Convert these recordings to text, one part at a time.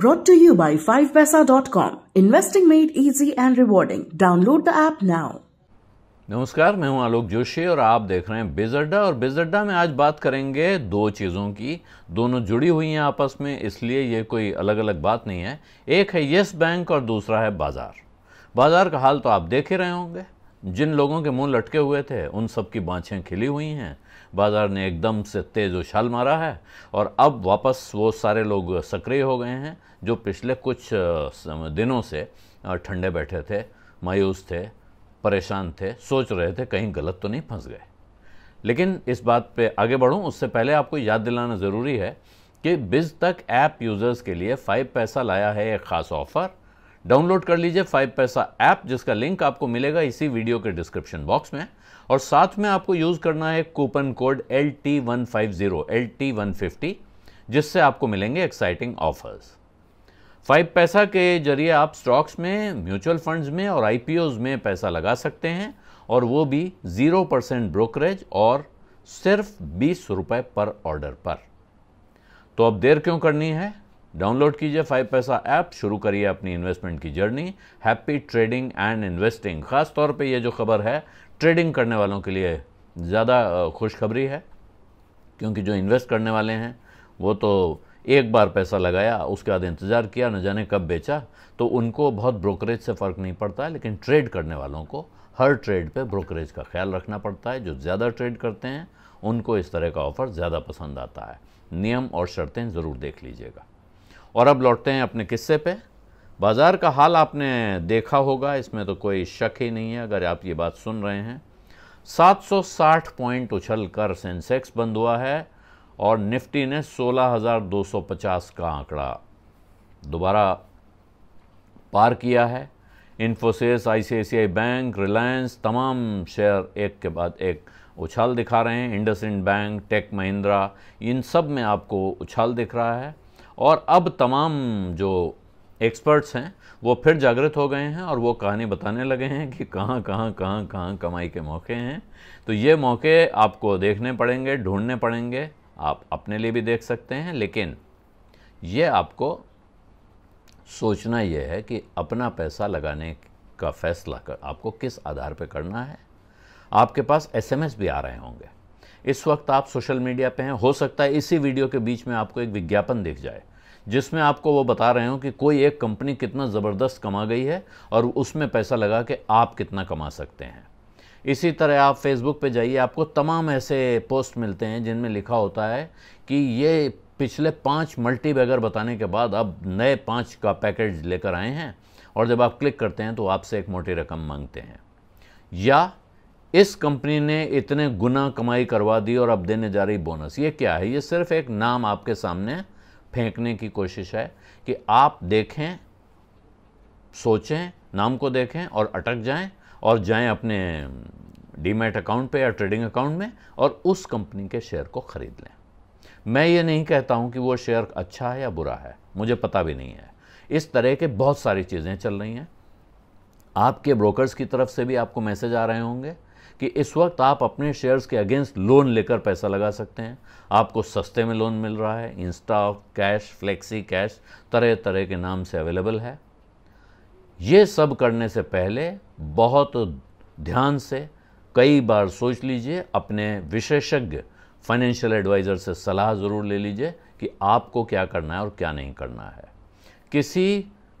Brought to you by 5paisa.com. Investing made easy and rewarding. Download the app now. नमस्कार मैं हूं आलोक जोशी और आप देख रहे हैं बिजड्डा और बिजड्डा में आज बात करेंगे दो चीज़ों की दोनों जुड़ी हुई हैं आपस में इसलिए ये कोई अलग अलग बात नहीं है एक है येस बैंक और दूसरा है बाज़ार बाज़ार का हाल तो आप देख ही रहे होंगे जिन लोगों के मुंह लटके हुए थे उन सब की बाँछें खिली हुई हैं बाज़ार ने एकदम से तेज़ उछाल मारा है और अब वापस वो सारे लोग सक्रिय हो गए हैं जो पिछले कुछ दिनों से ठंडे बैठे थे मायूस थे परेशान थे सोच रहे थे कहीं गलत तो नहीं फंस गए लेकिन इस बात पे आगे बढ़ूं उससे पहले आपको याद दिलाना ज़रूरी है कि बिज तक ऐप यूज़र्स के लिए फ़ाइव पैसा लाया है एक ख़ास ऑफ़र डाउनलोड कर लीजिए फाइव पैसा ऐप जिसका लिंक आपको मिलेगा इसी वीडियो के डिस्क्रिप्शन बॉक्स में और साथ में आपको यूज़ करना है coupon code L T one five zero L T one fifty जिससे आपको मिलेंगे एक्साइटिंग ऑफर्स फाइव पैसा के जरिए आप स्टॉक्स में म्यूचुअल फंड्स में और आई में पैसा लगा सकते हैं और वो भी ज़ीरो परसेंट ब्रोकरेज और सिर्फ बीस रुपए पर ऑर्डर पर तो अब देर क्यों करनी है डाउनलोड कीजिए फाइव पैसा ऐप शुरू करिए अपनी इन्वेस्टमेंट की journey happy trading and investing खास तौर पे ये जो खबर है ट्रेडिंग करने वालों के लिए ज़्यादा खुशखबरी है क्योंकि जो इन्वेस्ट करने वाले हैं वो तो एक बार पैसा लगाया उसके बाद इंतज़ार किया न जाने कब बेचा तो उनको बहुत ब्रोकरेज से फ़र्क नहीं पड़ता है लेकिन ट्रेड करने वालों को हर ट्रेड पे ब्रोकरेज का ख्याल रखना पड़ता है जो ज़्यादा ट्रेड करते हैं उनको इस तरह का ऑफ़र ज़्यादा पसंद आता है नियम और शर्तें ज़रूर देख लीजिएगा और अब लौटते हैं अपने किस्से पे बाज़ार का हाल आपने देखा होगा इसमें तो कोई शक ही नहीं है अगर आप ये बात सुन रहे हैं 760 पॉइंट उछल कर सेंसेक्स बंद हुआ है और निफ्टी ने 16,250 का आंकड़ा दोबारा पार किया है इन्फोसिस आईसीआईसीआई बैंक रिलायंस तमाम शेयर एक के बाद एक उछाल दिखा रहे हैं IndusInd bank Tech Mahindra इन सब में आपको उछाल दिख रहा है और अब तमाम जो एक्सपर्ट्स हैं वो फिर जागृत हो गए हैं और वो कहानी बताने लगे हैं कि कहाँ कहाँ कहाँ कहाँ कमाई के मौके हैं तो ये मौके आपको देखने पड़ेंगे ढूंढने पड़ेंगे आप अपने लिए भी देख सकते हैं लेकिन ये आपको सोचना ये है कि अपना पैसा लगाने का फैसला कर आपको किस आधार पर करना है आपके पास एसएमएस भी आ रहे होंगे इस वक्त आप सोशल मीडिया पे हैं हो सकता है इसी वीडियो के बीच में आपको एक विज्ञापन दिख जाए जिसमें आपको वो बता रहे हो कि कोई एक कंपनी कितना ज़बरदस्त कमा गई है और उसमें पैसा लगा के आप कितना कमा सकते हैं इसी तरह आप फेसबुक पे जाइए आपको तमाम ऐसे पोस्ट मिलते हैं जिनमें लिखा होता है कि ये पिछले पाँच मल्टीबैगर बताने के बाद अब नए पाँच का पैकेज लेकर आए हैं और जब आप क्लिक करते हैं तो आपसे एक मोटी रकम मांगते हैं या इस कंपनी ने इतने गुना कमाई करवा दी और अब देने जा रही बोनस ये क्या है ये सिर्फ एक नाम आपके सामने फेंकने की कोशिश है कि आप देखें सोचें नाम को देखें और अटक जाएं और जाएं अपने डीमेट अकाउंट पे या ट्रेडिंग अकाउंट में और उस कंपनी के शेयर को ख़रीद लें मैं ये नहीं कहता हूँ कि वो शेयर अच्छा है या बुरा है मुझे पता भी नहीं है इस तरह के बहुत सारी चीज़ें चल रही हैं आपके ब्रोकर्स की तरफ से भी आपको मैसेज आ रहे होंगे कि इस वक्त आप अपने शेयर्स के अगेंस्ट लोन लेकर पैसा लगा सकते हैं आपको सस्ते में लोन मिल रहा है इंस्टा कैश फ्लेक्सी कैश तरह तरह के नाम से अवेलेबल है ये सब करने से पहले बहुत ध्यान से कई बार सोच लीजिए अपने विशेषज्ञ फाइनेंशियल एडवाइज़र से सलाह ज़रूर ले लीजिए कि आपको क्या करना है और क्या नहीं करना है किसी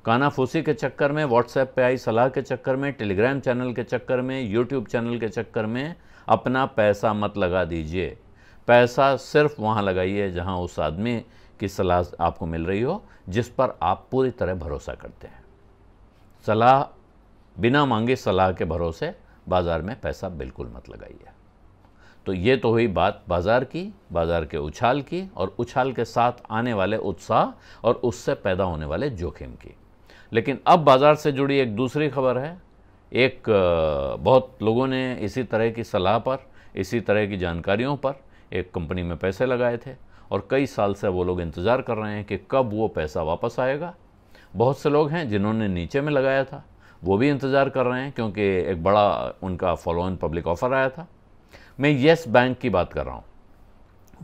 कानाफूसी के चक्कर में व्हाट्सएप पे आई सलाह के चक्कर में टेलीग्राम चैनल के चक्कर में यूट्यूब चैनल के चक्कर में अपना पैसा मत लगा दीजिए पैसा सिर्फ वहाँ लगाइए जहाँ उस आदमी की सलाह आपको मिल रही हो जिस पर आप पूरी तरह भरोसा करते हैं सलाह बिना मांगे सलाह के भरोसे बाज़ार में पैसा बिल्कुल मत लगाइए तो ये तो हुई बात बाज़ार की बाज़ार के उछाल की और उछाल के साथ आने वाले उत्साह और उससे पैदा होने वाले जोखिम की लेकिन अब बाज़ार से जुड़ी एक दूसरी खबर है एक बहुत लोगों ने इसी तरह की सलाह पर इसी तरह की जानकारियों पर एक कंपनी में पैसे लगाए थे और कई साल से वो लोग इंतज़ार कर रहे हैं कि कब वो पैसा वापस आएगा बहुत से लोग हैं जिन्होंने नीचे में लगाया था वो भी इंतज़ार कर रहे हैं क्योंकि एक बड़ा उनका इन पब्लिक ऑफ़र आया था मैं येस बैंक की बात कर रहा हूँ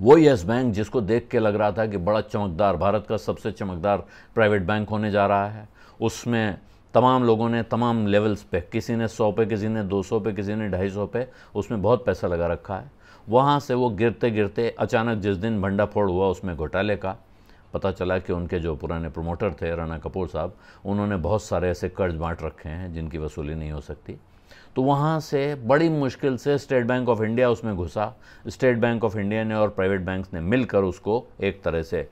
वो यस बैंक जिसको देख के लग रहा था कि बड़ा चमकदार भारत का सबसे चमकदार प्राइवेट बैंक होने जा रहा है उसमें तमाम लोगों ने तमाम लेवल्स पे किसी ने सौ पे किसी ने दो सौ पे किसी ने ढाई सौ पे उसमें बहुत पैसा लगा रखा है वहाँ से वो गिरते गिरते अचानक जिस दिन भंडाफोड़ हुआ उसमें घोटाले का पता चला कि उनके जो पुराने प्रमोटर थे राणा कपूर साहब उन्होंने बहुत सारे ऐसे कर्ज बांट रखे हैं जिनकी वसूली नहीं हो सकती तो वहाँ से बड़ी मुश्किल से स्टेट बैंक ऑफ इंडिया उसमें घुसा स्टेट बैंक ऑफ इंडिया ने और प्राइवेट बैंक्स ने मिलकर उसको एक तरह से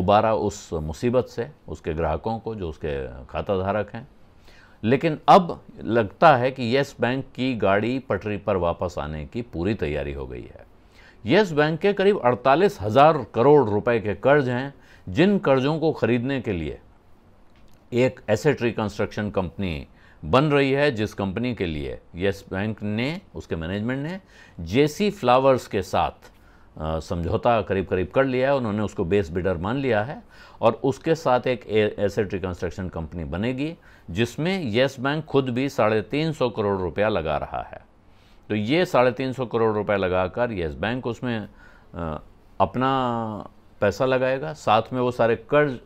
उबारा उस मुसीबत से उसके ग्राहकों को जो उसके खाता धारक हैं लेकिन अब लगता है कि यस बैंक की गाड़ी पटरी पर वापस आने की पूरी तैयारी हो गई है यस बैंक के करीब अड़तालीस हज़ार करोड़ रुपए के कर्ज हैं जिन कर्जों को खरीदने के लिए एक एसेट रिकन्स्ट्रक्शन कंपनी बन रही है जिस कंपनी के लिए यस बैंक ने उसके मैनेजमेंट ने जेसी फ्लावर्स के साथ समझौता करीब करीब कर लिया है उन्होंने उसको बेस बिडर मान लिया है और उसके साथ एक एसेट रिकन्स्ट्रक्शन कंपनी बनेगी जिसमें येस बैंक खुद भी साढ़े तीन सौ करोड़ रुपया लगा रहा है तो ये साढ़े तीन सौ करोड़ रुपया लगाकर येस बैंक उसमें अपना पैसा लगाएगा साथ में वो सारे कर्ज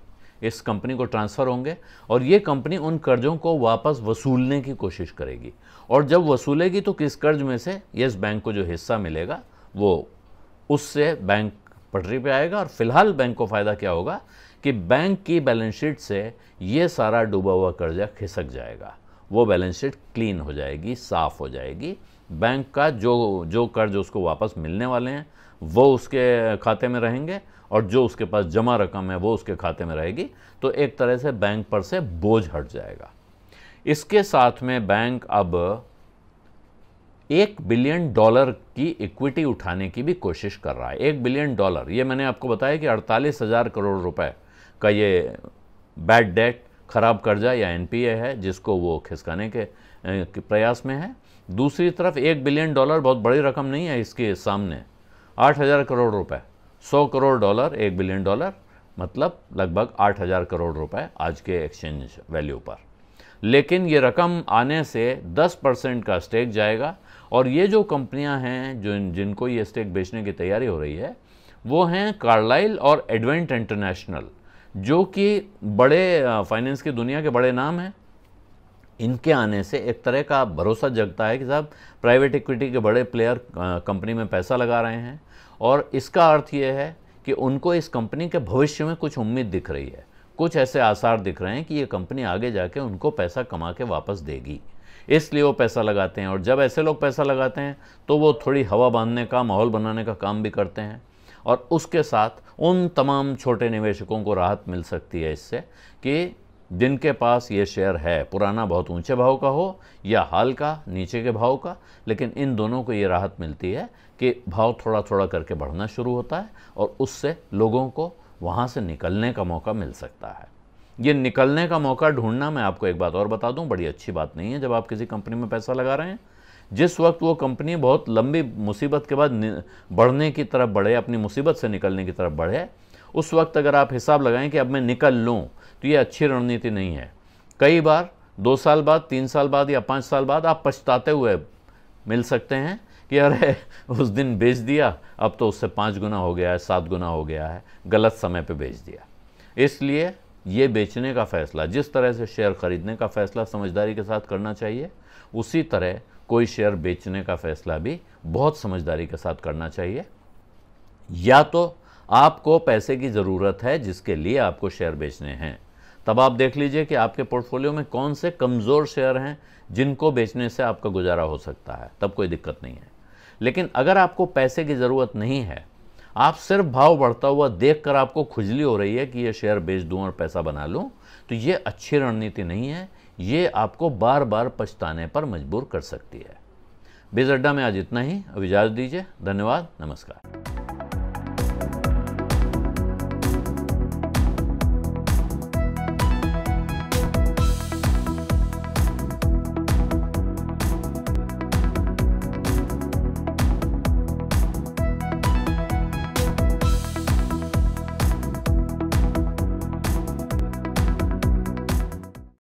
इस कंपनी को ट्रांसफ़र होंगे और ये कंपनी उन कर्जों को वापस वसूलने की कोशिश करेगी और जब वसूलेगी तो किस कर्ज में से येस बैंक को जो हिस्सा मिलेगा वो उससे बैंक पटरी पे आएगा और फिलहाल बैंक को फ़ायदा क्या होगा कि बैंक की बैलेंस शीट से ये सारा डूबा हुआ कर्जा खिसक जाएगा वो बैलेंस शीट क्लीन हो जाएगी साफ़ हो जाएगी बैंक का जो जो कर्ज उसको वापस मिलने वाले हैं वो उसके खाते में रहेंगे और जो उसके पास जमा रकम है वो उसके खाते में रहेगी तो एक तरह से बैंक पर से बोझ हट जाएगा इसके साथ में बैंक अब एक बिलियन डॉलर की इक्विटी उठाने की भी कोशिश कर रहा है एक बिलियन डॉलर ये मैंने आपको बताया कि अड़तालीस हज़ार करोड़ रुपए का ये बैड डेट खराब कर्जा या एनपीए है जिसको वो खिसकाने के प्रयास में है दूसरी तरफ एक बिलियन डॉलर बहुत बड़ी रकम नहीं है इसके सामने आठ हज़ार करोड़ रुपए सौ करोड़ डॉलर एक बिलियन डॉलर मतलब लगभग आठ हज़ार करोड़ रुपए आज के एक्सचेंज वैल्यू पर लेकिन ये रकम आने से दस परसेंट का स्टेक जाएगा और ये जो कंपनियां हैं जो जिनको ये स्टेक बेचने की तैयारी हो रही है वो हैं कार्लाइल और एडवेंट इंटरनेशनल जो कि बड़े फाइनेंस की दुनिया के बड़े नाम हैं इनके आने से एक तरह का भरोसा जगता है कि साहब प्राइवेट इक्विटी के बड़े प्लेयर कंपनी में पैसा लगा रहे हैं और इसका अर्थ ये है कि उनको इस कंपनी के भविष्य में कुछ उम्मीद दिख रही है कुछ ऐसे आसार दिख रहे हैं कि ये कंपनी आगे जाके उनको पैसा कमा के वापस देगी इसलिए वो पैसा लगाते हैं और जब ऐसे लोग पैसा लगाते हैं तो वो थोड़ी हवा बांधने का माहौल बनाने का काम भी करते हैं और उसके साथ उन तमाम छोटे निवेशकों को राहत मिल सकती है इससे कि जिनके पास ये शेयर है पुराना बहुत ऊंचे भाव का हो या हाल का नीचे के भाव का लेकिन इन दोनों को ये राहत मिलती है कि भाव थोड़ा थोड़ा करके बढ़ना शुरू होता है और उससे लोगों को वहाँ से निकलने का मौका मिल सकता है ये निकलने का मौका ढूंढना मैं आपको एक बात और बता दूं बड़ी अच्छी बात नहीं है जब आप किसी कंपनी में पैसा लगा रहे हैं जिस वक्त वो कंपनी बहुत लंबी मुसीबत के बाद बढ़ने की तरफ बढ़े अपनी मुसीबत से निकलने की तरफ बढ़े उस वक्त अगर आप हिसाब लगाएं कि अब मैं निकल लूँ तो ये अच्छी रणनीति नहीं है कई बार दो साल बाद तीन साल बाद या पाँच साल बाद आप पछताते हुए मिल सकते हैं कि अरे उस दिन बेच दिया अब तो उससे पाँच गुना हो गया है सात गुना हो गया है गलत समय पर बेच दिया इसलिए ये बेचने का फैसला जिस तरह से शेयर ख़रीदने का फैसला समझदारी के साथ करना चाहिए उसी तरह कोई शेयर बेचने का फैसला भी बहुत समझदारी के साथ करना चाहिए या तो आपको पैसे की ज़रूरत है जिसके लिए आपको शेयर बेचने हैं तब आप देख लीजिए कि आपके पोर्टफोलियो में कौन से कमज़ोर शेयर हैं जिनको बेचने से आपका गुजारा हो सकता है तब कोई दिक्कत नहीं है लेकिन अगर आपको पैसे की ज़रूरत नहीं है आप सिर्फ भाव बढ़ता हुआ देख कर आपको खुजली हो रही है कि ये शेयर बेच दूँ और पैसा बना लूँ तो ये अच्छी रणनीति नहीं है ये आपको बार बार पछताने पर मजबूर कर सकती है बेजड्डा में आज इतना ही अब इजाज़त दीजिए धन्यवाद नमस्कार